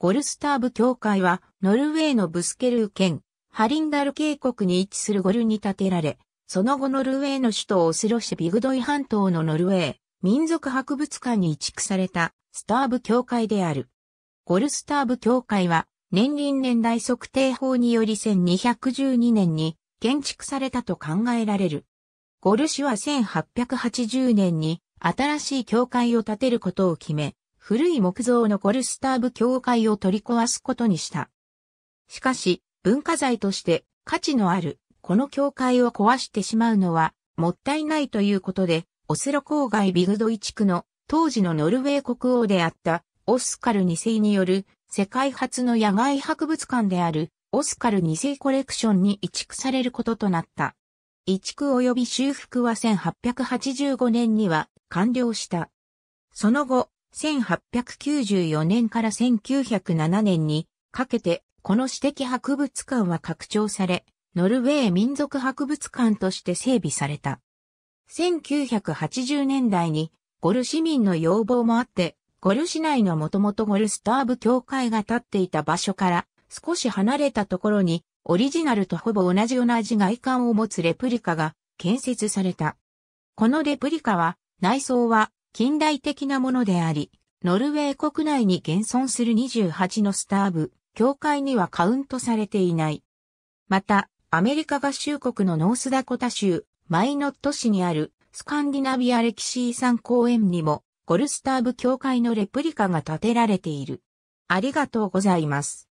ゴルスターブ教会は、ノルウェーのブスケルー県、ハリンダル渓谷に位置するゴルに建てられ、その後ノルウェーの首都オスロ市ビグドイ半島のノルウェー、民族博物館に移築された、スターブ教会である。ゴルスターブ教会は、年輪年代測定法により1212年に建築されたと考えられる。ゴル氏は1880年に新しい教会を建てることを決め、古い木造のコルスターブ教会を取り壊すことにした。しかし、文化財として価値のあるこの教会を壊してしまうのはもったいないということで、オスロ郊外ビグドイ地区の当時のノルウェー国王であったオスカル2世による世界初の野外博物館であるオスカル2世コレクションに移築されることとなった。移築及び修復は1885年には完了した。その後、1894年から1907年にかけて、この私的博物館は拡張され、ノルウェー民族博物館として整備された。1980年代にゴル市民の要望もあって、ゴル市内のもともとゴルスターブ教会が建っていた場所から少し離れたところにオリジナルとほぼ同じ同じ外観を持つレプリカが建設された。このレプリカは内装は近代的なものであり、ノルウェー国内に現存する28のスターブ、教会にはカウントされていない。また、アメリカ合衆国のノースダコタ州、マイノット市にあるスカンディナビア歴史遺産公園にもゴルスターブ教会のレプリカが建てられている。ありがとうございます。